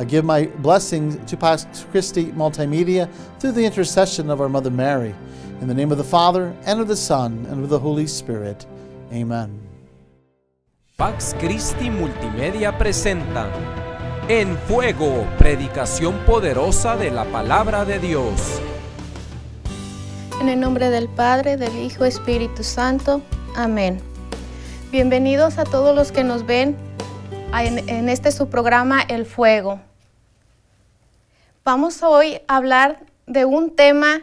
I give my blessings to Pax Christi Multimedia through the intercession of our Mother Mary. In the name of the Father, and of the Son, and of the Holy Spirit. Amen. Pax Christi Multimedia presenta En Fuego, predicación poderosa de la palabra de Dios. En el nombre del Padre, del Hijo, Espíritu Santo. Amén. Bienvenidos a todos los que nos ven en este su programa El Fuego. Vamos hoy a hablar de un tema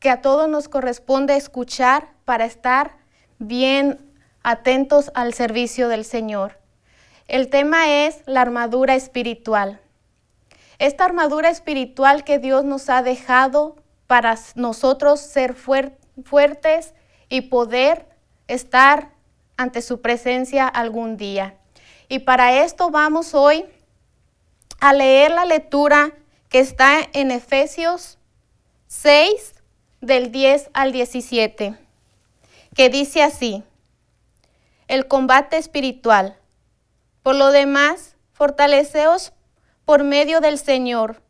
que a todos nos corresponde escuchar para estar bien atentos al servicio del Señor. El tema es la armadura espiritual. Esta armadura espiritual que Dios nos ha dejado para nosotros ser fuertes y poder estar ante su presencia algún día. Y para esto vamos hoy a leer la lectura que está en Efesios 6, del 10 al 17, que dice así, el combate espiritual. Por lo demás, fortaleceos por medio del Señor,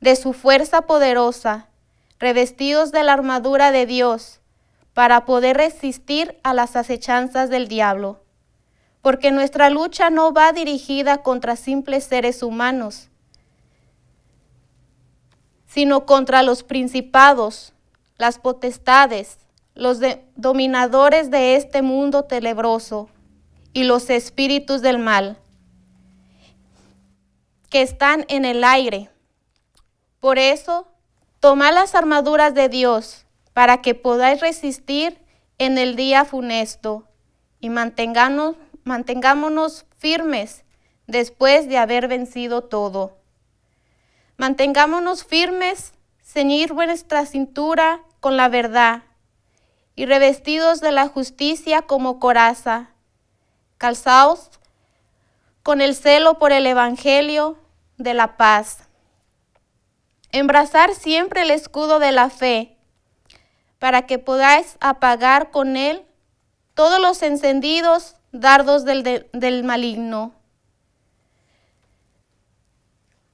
de su fuerza poderosa, revestidos de la armadura de Dios, para poder resistir a las acechanzas del diablo. Porque nuestra lucha no va dirigida contra simples seres humanos, sino contra los principados, las potestades, los dominadores de este mundo tenebroso y los espíritus del mal que están en el aire. Por eso, tomad las armaduras de Dios para que podáis resistir en el día funesto y mantengámonos firmes después de haber vencido todo. Mantengámonos firmes, ceñir nuestra cintura con la verdad y revestidos de la justicia como coraza, calzaos con el celo por el Evangelio de la paz. Embrazar siempre el escudo de la fe, para que podáis apagar con él todos los encendidos dardos del maligno.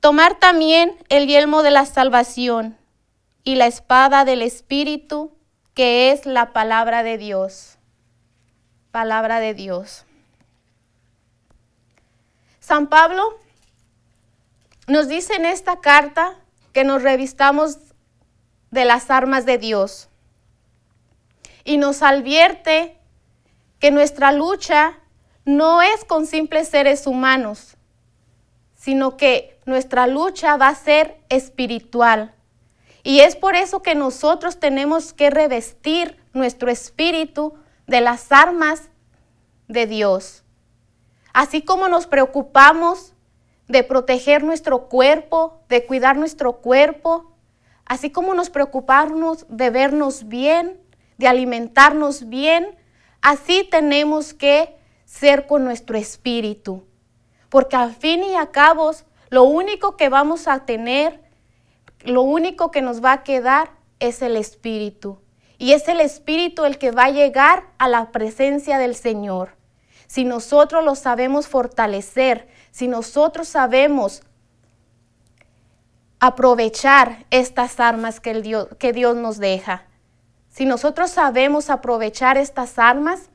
Tomar también el yelmo de la salvación y la espada del Espíritu, que es la palabra de Dios. Palabra de Dios. San Pablo nos dice en esta carta que nos revistamos de las armas de Dios y nos advierte que nuestra lucha no es con simples seres humanos, sino que nuestra lucha va a ser espiritual. Y es por eso que nosotros tenemos que revestir nuestro espíritu de las armas de Dios. Así como nos preocupamos de proteger nuestro cuerpo, de cuidar nuestro cuerpo, así como nos preocupamos de vernos bien, de alimentarnos bien, así tenemos que ser con nuestro espíritu. Porque al fin y a cabo lo único que vamos a tener, lo único que nos va a quedar es el Espíritu. Y es el Espíritu el que va a llegar a la presencia del Señor. Si nosotros lo sabemos fortalecer, si nosotros sabemos aprovechar estas armas que, que Dios nos deja, si nosotros sabemos aprovechar estas armas,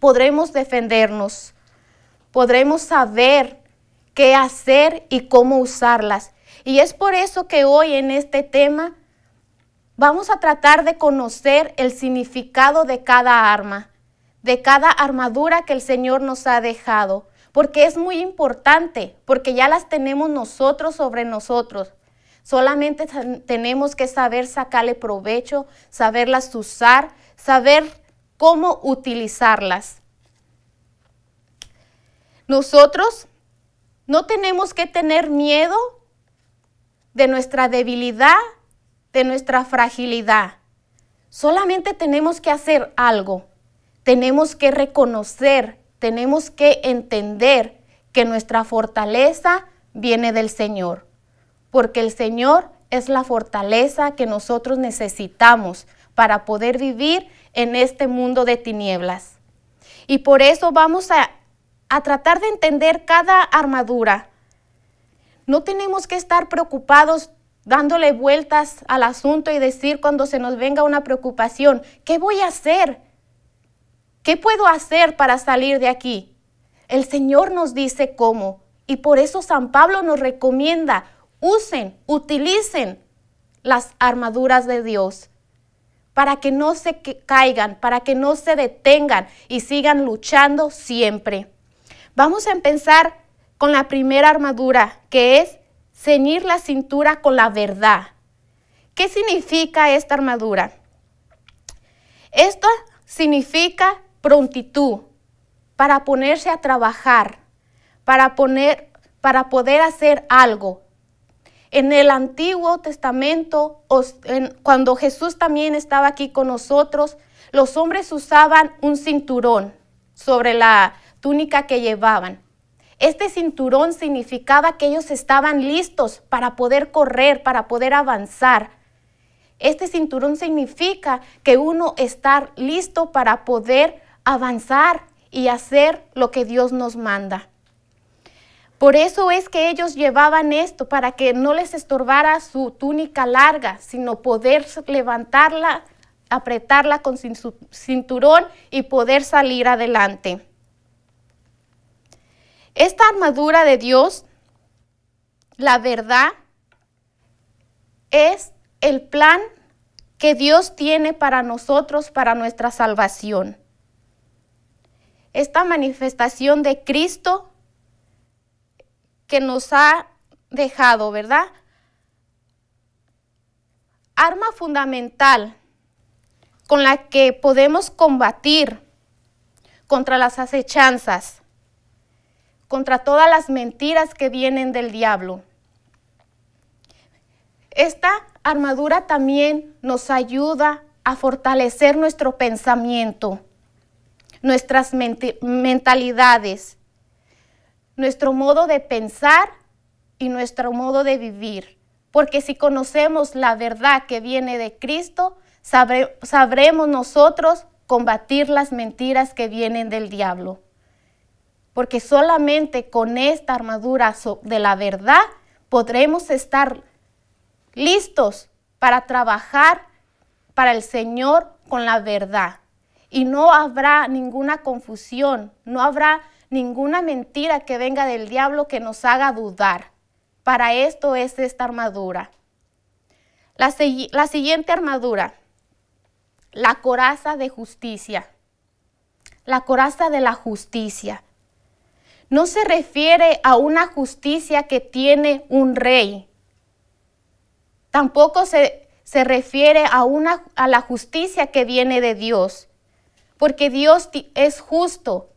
podremos defendernos, podremos saber qué hacer y cómo usarlas. Y es por eso que hoy en este tema vamos a tratar de conocer el significado de cada arma, de cada armadura que el Señor nos ha dejado, porque es muy importante, porque ya las tenemos nosotros sobre nosotros. Solamente tenemos que saber sacarle provecho, saberlas usar, saber cómo utilizarlas. Nosotros no tenemos que tener miedo de nuestra debilidad, de nuestra fragilidad. Solamente tenemos que hacer algo. Tenemos que reconocer, tenemos que entender que nuestra fortaleza viene del Señor, porque el Señor es la fortaleza que nosotros necesitamos para poder vivir en este mundo de tinieblas. Y por eso vamos a a tratar de entender cada armadura. No tenemos que estar preocupados dándole vueltas al asunto y decir cuando se nos venga una preocupación, ¿qué voy a hacer? ¿Qué puedo hacer para salir de aquí? El Señor nos dice cómo y por eso San Pablo nos recomienda, usen, utilicen las armaduras de Dios para que no se caigan, para que no se detengan y sigan luchando siempre. Vamos a empezar con la primera armadura, que es ceñir la cintura con la verdad. ¿Qué significa esta armadura? Esto significa prontitud para ponerse a trabajar, para, poner, para poder hacer algo. En el Antiguo Testamento, cuando Jesús también estaba aquí con nosotros, los hombres usaban un cinturón sobre la, túnica que llevaban. Este cinturón significaba que ellos estaban listos para poder correr, para poder avanzar. Este cinturón significa que uno está listo para poder avanzar y hacer lo que Dios nos manda. Por eso es que ellos llevaban esto, para que no les estorbara su túnica larga, sino poder levantarla, apretarla con su cinturón y poder salir adelante. Esta armadura de Dios, la verdad, es el plan que Dios tiene para nosotros, para nuestra salvación. Esta manifestación de Cristo que nos ha dejado, ¿verdad? Arma fundamental con la que podemos combatir contra las acechanzas contra todas las mentiras que vienen del diablo. Esta armadura también nos ayuda a fortalecer nuestro pensamiento, nuestras mentalidades, nuestro modo de pensar y nuestro modo de vivir. Porque si conocemos la verdad que viene de Cristo, sabremos nosotros combatir las mentiras que vienen del diablo porque solamente con esta armadura de la verdad podremos estar listos para trabajar para el Señor con la verdad. Y no habrá ninguna confusión, no habrá ninguna mentira que venga del diablo que nos haga dudar. Para esto es esta armadura. La, la siguiente armadura, la coraza de justicia. La coraza de la justicia no se refiere a una justicia que tiene un rey. Tampoco se, se refiere a, una, a la justicia que viene de Dios, porque Dios es justo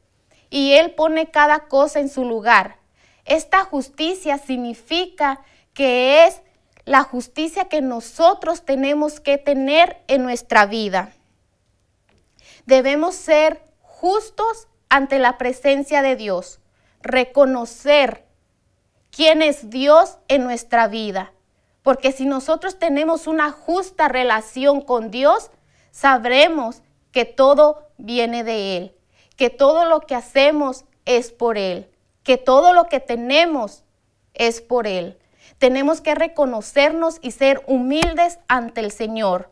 y Él pone cada cosa en su lugar. Esta justicia significa que es la justicia que nosotros tenemos que tener en nuestra vida. Debemos ser justos ante la presencia de Dios reconocer quién es Dios en nuestra vida. Porque si nosotros tenemos una justa relación con Dios, sabremos que todo viene de Él, que todo lo que hacemos es por Él, que todo lo que tenemos es por Él. Tenemos que reconocernos y ser humildes ante el Señor,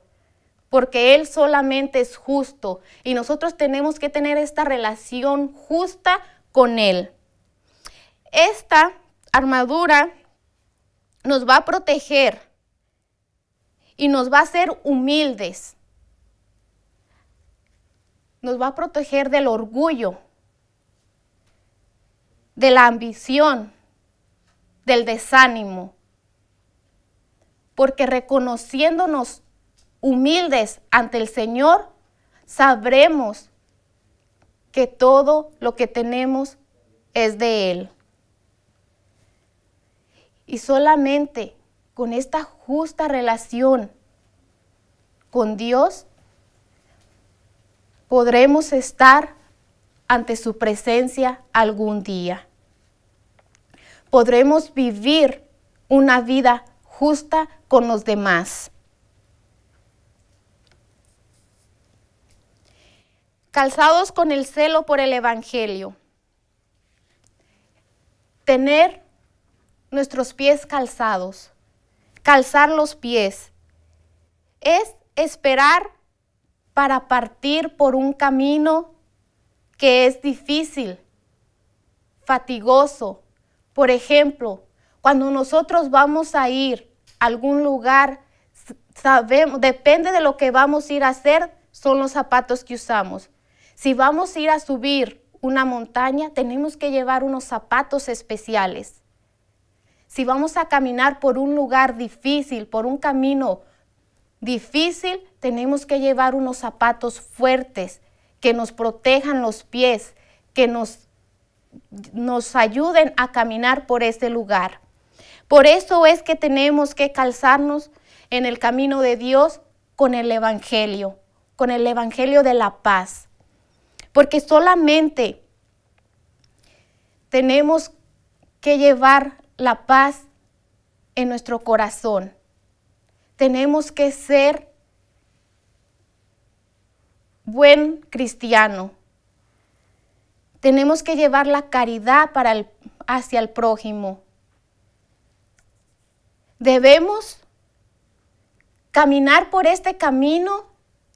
porque Él solamente es justo y nosotros tenemos que tener esta relación justa con Él esta armadura nos va a proteger y nos va a hacer humildes. Nos va a proteger del orgullo, de la ambición, del desánimo. Porque reconociéndonos humildes ante el Señor, sabremos que todo lo que tenemos es de Él. Y solamente con esta justa relación con Dios podremos estar ante su presencia algún día. Podremos vivir una vida justa con los demás. Calzados con el celo por el Evangelio. Tener nuestros pies calzados. Calzar los pies es esperar para partir por un camino que es difícil, fatigoso. Por ejemplo, cuando nosotros vamos a ir a algún lugar, sabemos, depende de lo que vamos a ir a hacer, son los zapatos que usamos. Si vamos a ir a subir una montaña, tenemos que llevar unos zapatos especiales si vamos a caminar por un lugar difícil, por un camino difícil, tenemos que llevar unos zapatos fuertes que nos protejan los pies, que nos, nos ayuden a caminar por ese lugar. Por eso es que tenemos que calzarnos en el camino de Dios con el Evangelio, con el Evangelio de la paz. Porque solamente tenemos que llevar la paz en nuestro corazón. Tenemos que ser buen cristiano. Tenemos que llevar la caridad para hacia el prójimo. Debemos caminar por este camino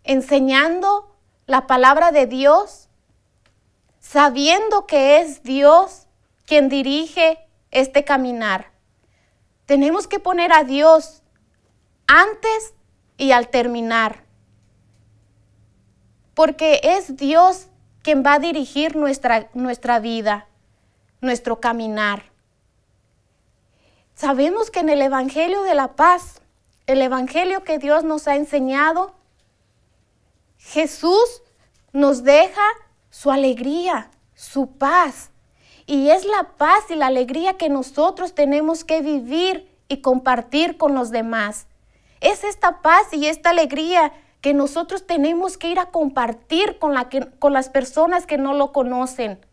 enseñando la palabra de Dios, sabiendo que es Dios quien dirige este caminar. Tenemos que poner a Dios antes y al terminar, porque es Dios quien va a dirigir nuestra, nuestra vida, nuestro caminar. Sabemos que en el Evangelio de la Paz, el Evangelio que Dios nos ha enseñado, Jesús nos deja su alegría, su paz, y es la paz y la alegría que nosotros tenemos que vivir y compartir con los demás. Es esta paz y esta alegría que nosotros tenemos que ir a compartir con, con las personas que no lo conocen.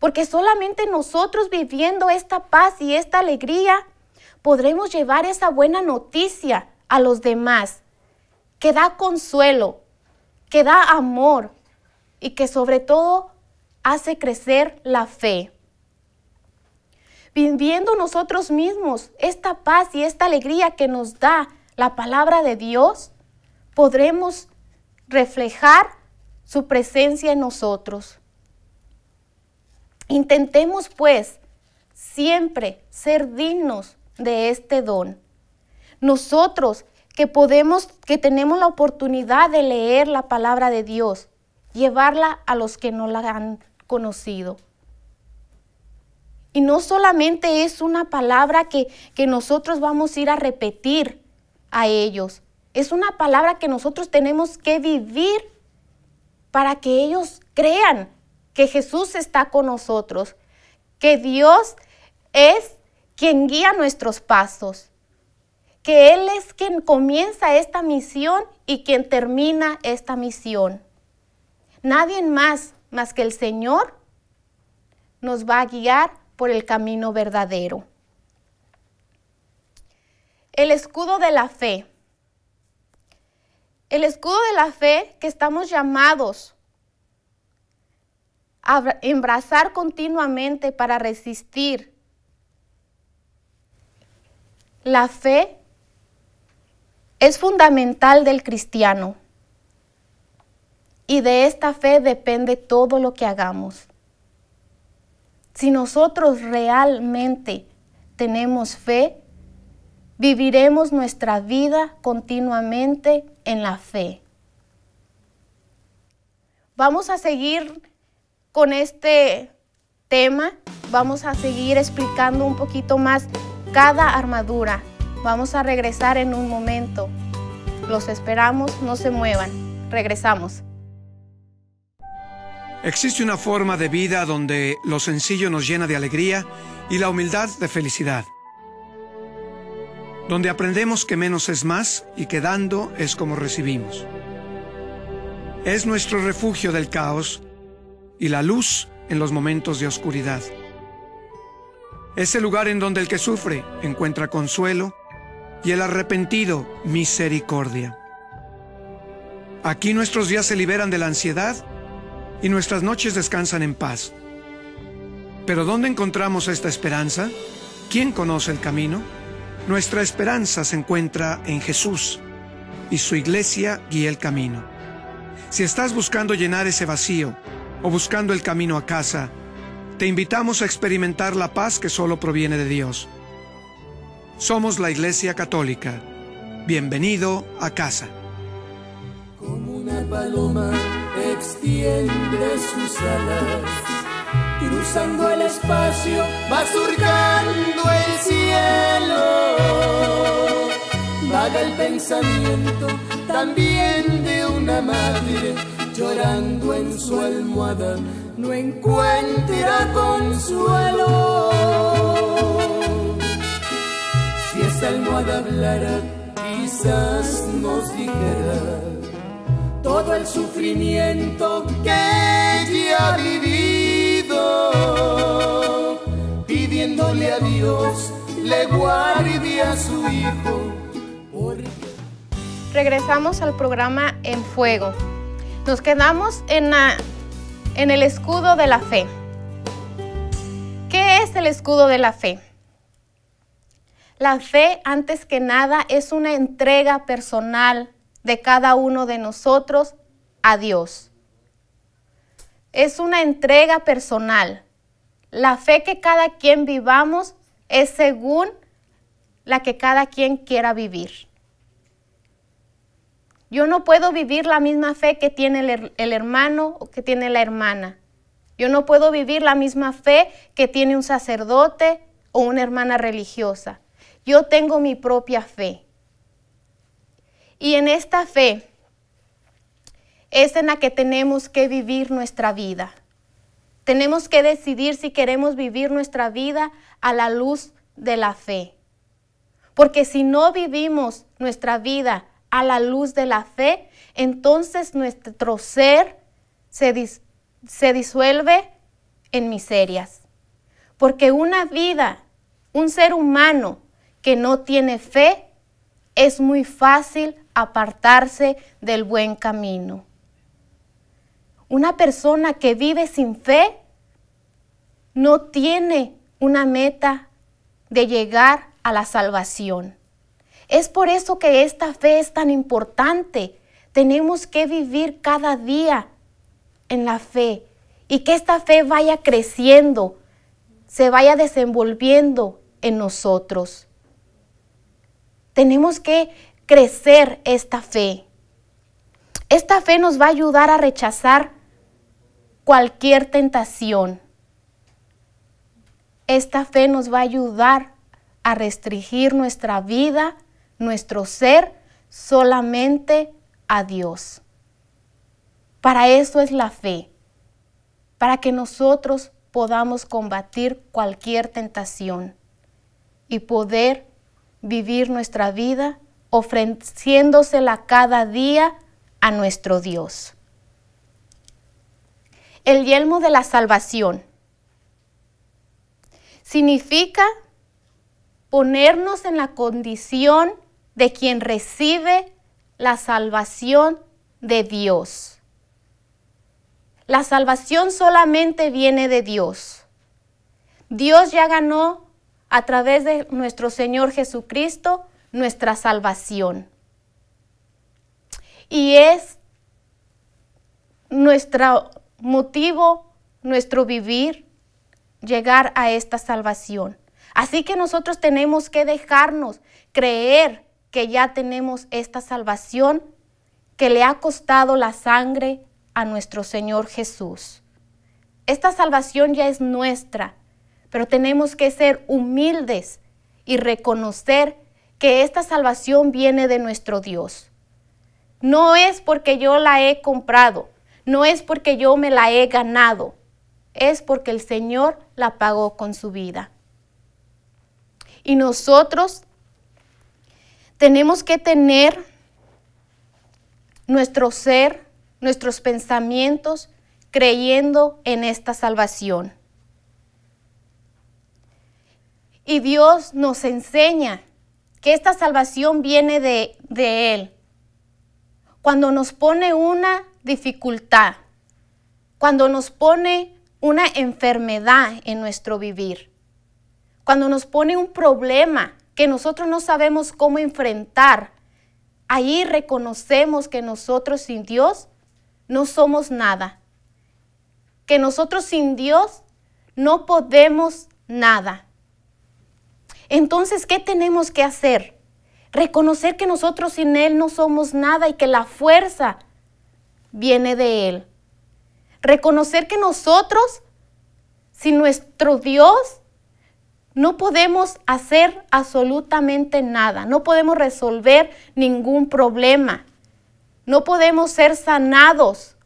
Porque solamente nosotros viviendo esta paz y esta alegría podremos llevar esa buena noticia a los demás, que da consuelo, que da amor y que sobre todo hace crecer la fe. Viviendo nosotros mismos esta paz y esta alegría que nos da la palabra de Dios, podremos reflejar su presencia en nosotros. Intentemos pues siempre ser dignos de este don. Nosotros que podemos, que tenemos la oportunidad de leer la palabra de Dios, llevarla a los que no la han conocido. Y no solamente es una palabra que, que nosotros vamos a ir a repetir a ellos, es una palabra que nosotros tenemos que vivir para que ellos crean que Jesús está con nosotros, que Dios es quien guía nuestros pasos, que Él es quien comienza esta misión y quien termina esta misión. Nadie más más que el Señor nos va a guiar por el camino verdadero. El escudo de la fe. El escudo de la fe que estamos llamados a embrazar continuamente para resistir. La fe es fundamental del cristiano y de esta fe depende todo lo que hagamos. Si nosotros realmente tenemos fe, viviremos nuestra vida continuamente en la fe. Vamos a seguir con este tema, vamos a seguir explicando un poquito más cada armadura. Vamos a regresar en un momento. Los esperamos, no se muevan. Regresamos. Existe una forma de vida donde lo sencillo nos llena de alegría y la humildad de felicidad. Donde aprendemos que menos es más y que dando es como recibimos. Es nuestro refugio del caos y la luz en los momentos de oscuridad. Es el lugar en donde el que sufre encuentra consuelo y el arrepentido misericordia. Aquí nuestros días se liberan de la ansiedad y nuestras noches descansan en paz. Pero ¿dónde encontramos esta esperanza? ¿Quién conoce el camino? Nuestra esperanza se encuentra en Jesús y su iglesia guía el camino. Si estás buscando llenar ese vacío o buscando el camino a casa, te invitamos a experimentar la paz que solo proviene de Dios. Somos la Iglesia Católica. Bienvenido a casa. Como una paloma extiende sus alas, cruzando el espacio, va surcando el cielo. Vaga el pensamiento también de una madre llorando en su almohada, no encuentra consuelo. Si esta almohada hablara, quizás nos dijera todo el sufrimiento que ella ha vivido, pidiéndole a Dios le guarde a su hijo. Regresamos al programa En Fuego. Nos quedamos en, en el escudo de la fe. ¿Qué es el escudo de la fe? La fe, antes que nada, es una entrega personal de cada uno de nosotros a Dios. Es una entrega personal. La fe que cada quien vivamos es según la que cada quien quiera vivir. Yo no puedo vivir la misma fe que tiene el, hermano o que tiene la hermana. Yo no puedo vivir la misma fe que tiene un sacerdote o una hermana religiosa. Yo tengo mi propia fe. Y en esta fe es en la que tenemos que vivir nuestra vida. Tenemos que decidir si queremos vivir nuestra vida a la luz de la fe. Porque si no vivimos nuestra vida a la luz de la fe, entonces nuestro ser se, se disuelve en miserias. Porque una vida, un ser humano que no tiene fe, es muy fácil apartarse del buen camino. Una persona que vive sin fe no tiene una meta de llegar a la salvación. Es por eso que esta fe es tan importante. Tenemos que vivir cada día en la fe y que esta fe vaya creciendo, se vaya desenvolviendo en nosotros. Tenemos que crecer esta fe. Esta fe nos va a ayudar a rechazar cualquier tentación. Esta fe nos va a ayudar a restringir nuestra vida, nuestro ser, solamente a Dios. Para eso es la fe, para que nosotros podamos combatir cualquier tentación y poder vivir nuestra vida ofreciéndosela cada día a nuestro Dios. El yelmo de la salvación significa ponernos en la condición de quien recibe la salvación de Dios. La salvación solamente viene de Dios. Dios ya ganó a través de nuestro Señor Jesucristo nuestra salvación. Y es nuestro motivo, nuestro vivir, llegar a esta salvación. Así que nosotros tenemos que dejarnos creer que ya tenemos esta salvación que le ha costado la sangre a nuestro Señor Jesús. Esta salvación ya es nuestra, pero tenemos que ser humildes y reconocer que esta salvación viene de nuestro Dios. No es porque yo la he comprado, no es porque yo me la he ganado, es porque el Señor la pagó con su vida. Y nosotros tenemos que tener nuestro ser, nuestros pensamientos, creyendo en esta salvación. Y Dios nos enseña que esta salvación viene de, de Él. Cuando nos pone una dificultad, cuando nos pone una enfermedad en nuestro vivir, cuando nos pone un problema que nosotros no sabemos cómo enfrentar, ahí reconocemos que nosotros sin Dios no somos nada, que nosotros sin Dios no podemos nada. Entonces, ¿qué tenemos que hacer? Reconocer que nosotros sin Él no somos nada y que la fuerza viene de Él. Reconocer que nosotros, sin nuestro Dios, no podemos hacer absolutamente nada, no podemos resolver ningún problema, no podemos ser sanados.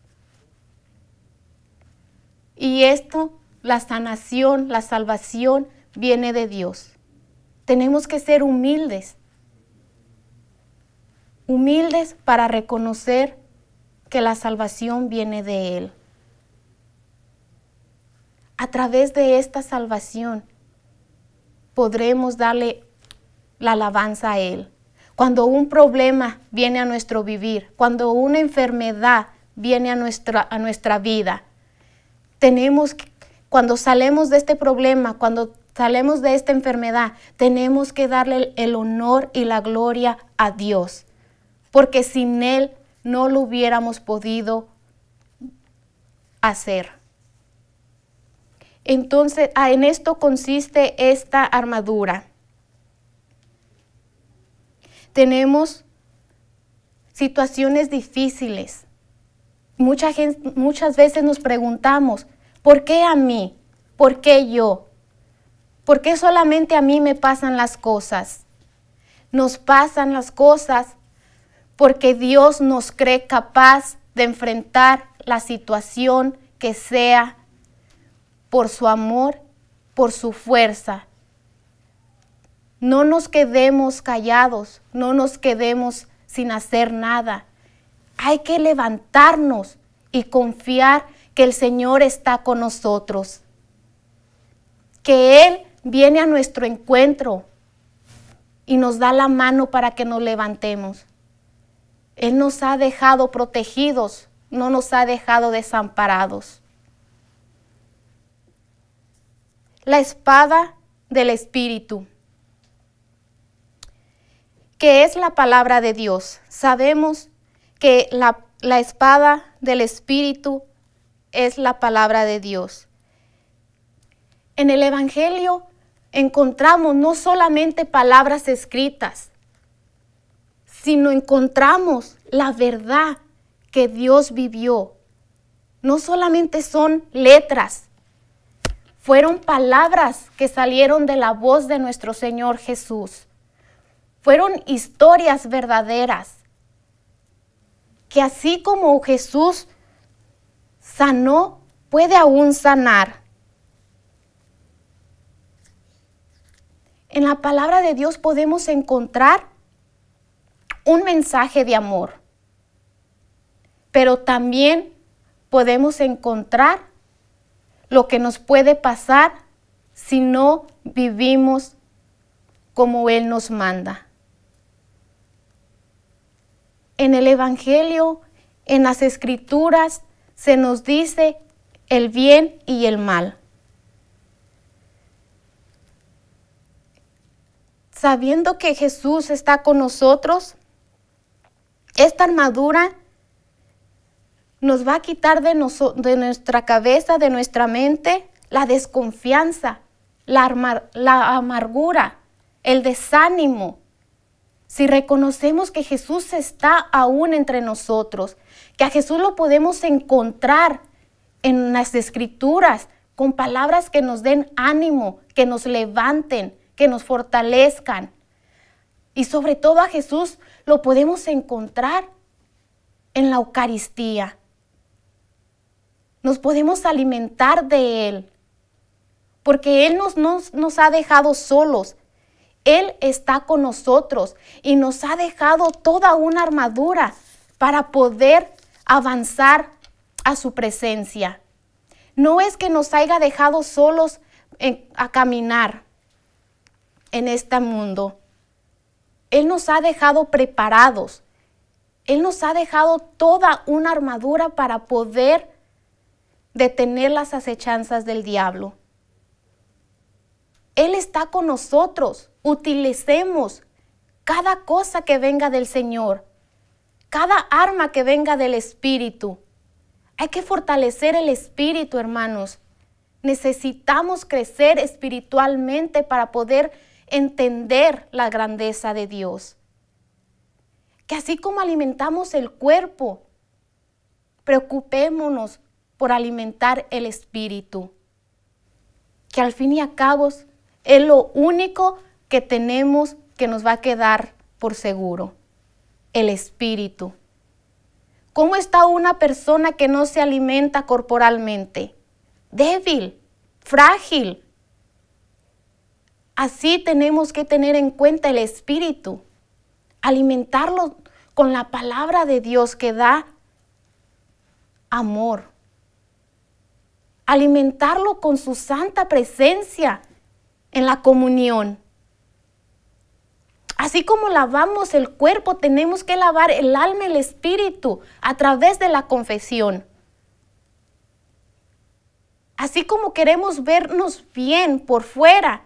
Y esto, la sanación, la salvación, viene de Dios tenemos que ser humildes. Humildes para reconocer que la salvación viene de Él. A través de esta salvación podremos darle la alabanza a Él. Cuando un problema viene a nuestro vivir, cuando una enfermedad viene a nuestra, a nuestra vida, tenemos, cuando salemos de este problema, cuando salemos de esta enfermedad, tenemos que darle el honor y la gloria a Dios, porque sin Él no lo hubiéramos podido hacer. Entonces, ah, en esto consiste esta armadura. Tenemos situaciones difíciles. muchas veces nos preguntamos, ¿por qué a mí? ¿Por qué yo? ¿Por qué solamente a mí me pasan las cosas? Nos pasan las cosas porque Dios nos cree capaz de enfrentar la situación que sea por su amor, por su fuerza. No nos quedemos callados, no nos quedemos sin hacer nada. Hay que levantarnos y confiar que el Señor está con nosotros, que Él viene a nuestro encuentro y nos da la mano para que nos levantemos. Él nos ha dejado protegidos, no nos ha dejado desamparados. La espada del Espíritu, que es la palabra de Dios. Sabemos que la, la espada del Espíritu es la palabra de Dios. En el Evangelio encontramos no solamente palabras escritas, sino encontramos la verdad que Dios vivió. No solamente son letras, fueron palabras que salieron de la voz de nuestro Señor Jesús. Fueron historias verdaderas, que así como Jesús sanó, puede aún sanar. en la palabra de Dios podemos encontrar un mensaje de amor, pero también podemos encontrar lo que nos puede pasar si no vivimos como Él nos manda. En el Evangelio, en las Escrituras, se nos dice el bien y el mal. sabiendo que Jesús está con nosotros, esta armadura nos va a quitar de, de nuestra cabeza, de nuestra mente, la desconfianza, la, la amargura, el desánimo. Si reconocemos que Jesús está aún entre nosotros, que a Jesús lo podemos encontrar en las escrituras, con palabras que nos den ánimo, que nos levanten, que nos fortalezcan. Y sobre todo a Jesús lo podemos encontrar en la Eucaristía. Nos podemos alimentar de Él, porque Él nos, nos, nos ha dejado solos. Él está con nosotros y nos ha dejado toda una armadura para poder avanzar a su presencia. No es que nos haya dejado solos a caminar, en este mundo. Él nos ha dejado preparados. Él nos ha dejado toda una armadura para poder detener las acechanzas del diablo. Él está con nosotros. Utilicemos cada cosa que venga del Señor, cada arma que venga del Espíritu. Hay que fortalecer el Espíritu, hermanos. Necesitamos crecer espiritualmente para poder entender la grandeza de Dios. Que así como alimentamos el cuerpo, preocupémonos por alimentar el espíritu. Que al fin y a cabo es lo único que tenemos que nos va a quedar por seguro, el espíritu. ¿Cómo está una persona que no se alimenta corporalmente? Débil, frágil, Así tenemos que tener en cuenta el espíritu, alimentarlo con la palabra de Dios que da amor, alimentarlo con su santa presencia en la comunión. Así como lavamos el cuerpo, tenemos que lavar el alma y el espíritu a través de la confesión. Así como queremos vernos bien por fuera,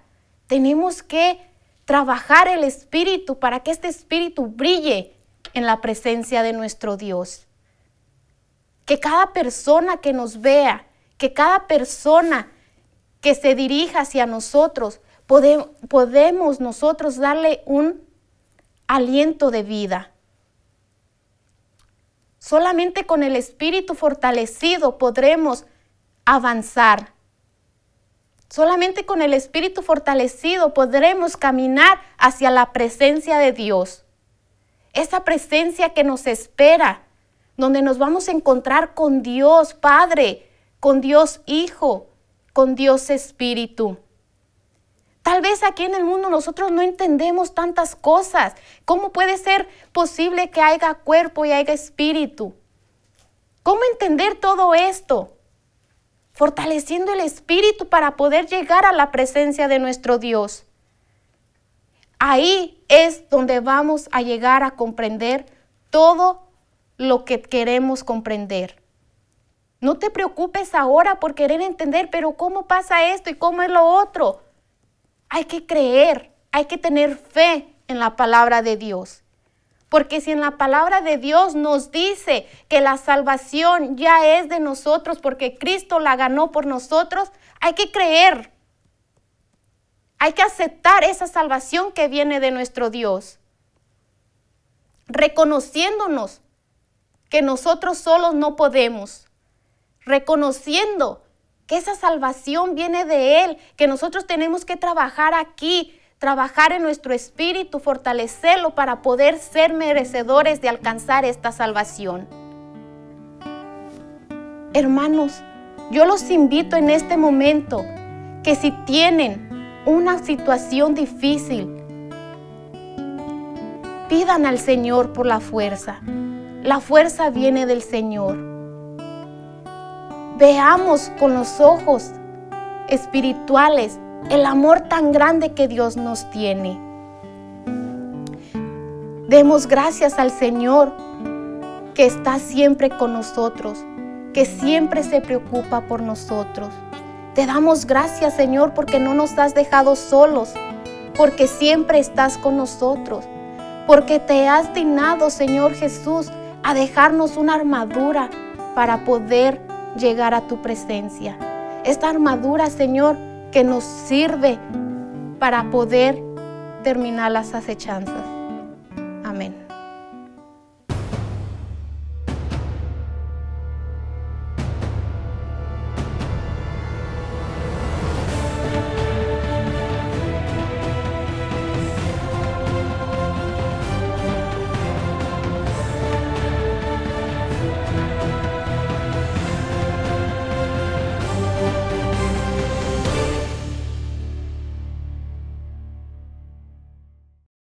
tenemos que trabajar el espíritu para que este espíritu brille en la presencia de nuestro Dios. Que cada persona que nos vea, que cada persona que se dirija hacia nosotros, podemos nosotros darle un aliento de vida. Solamente con el espíritu fortalecido podremos avanzar. Solamente con el Espíritu fortalecido podremos caminar hacia la presencia de Dios. Esa presencia que nos espera, donde nos vamos a encontrar con Dios Padre, con Dios Hijo, con Dios Espíritu. Tal vez aquí en el mundo nosotros no entendemos tantas cosas. ¿Cómo puede ser posible que haya cuerpo y haya espíritu? ¿Cómo entender todo esto? fortaleciendo el espíritu para poder llegar a la presencia de nuestro Dios. Ahí es donde vamos a llegar a comprender todo lo que queremos comprender. No te preocupes ahora por querer entender, pero ¿cómo pasa esto y cómo es lo otro? Hay que creer, hay que tener fe en la palabra de Dios. Porque si en la palabra de Dios nos dice que la salvación ya es de nosotros porque Cristo la ganó por nosotros, hay que creer. Hay que aceptar esa salvación que viene de nuestro Dios. Reconociéndonos que nosotros solos no podemos. Reconociendo que esa salvación viene de Él, que nosotros tenemos que trabajar aquí, trabajar en nuestro espíritu, fortalecerlo para poder ser merecedores de alcanzar esta salvación. Hermanos, yo los invito en este momento que si tienen una situación difícil, pidan al Señor por la fuerza. La fuerza viene del Señor. Veamos con los ojos espirituales el amor tan grande que Dios nos tiene. Demos gracias al Señor que está siempre con nosotros, que siempre se preocupa por nosotros. Te damos gracias, Señor, porque no nos has dejado solos, porque siempre estás con nosotros, porque te has dignado, Señor Jesús, a dejarnos una armadura para poder llegar a tu presencia. Esta armadura, Señor, que nos sirve para poder terminar las acechanzas.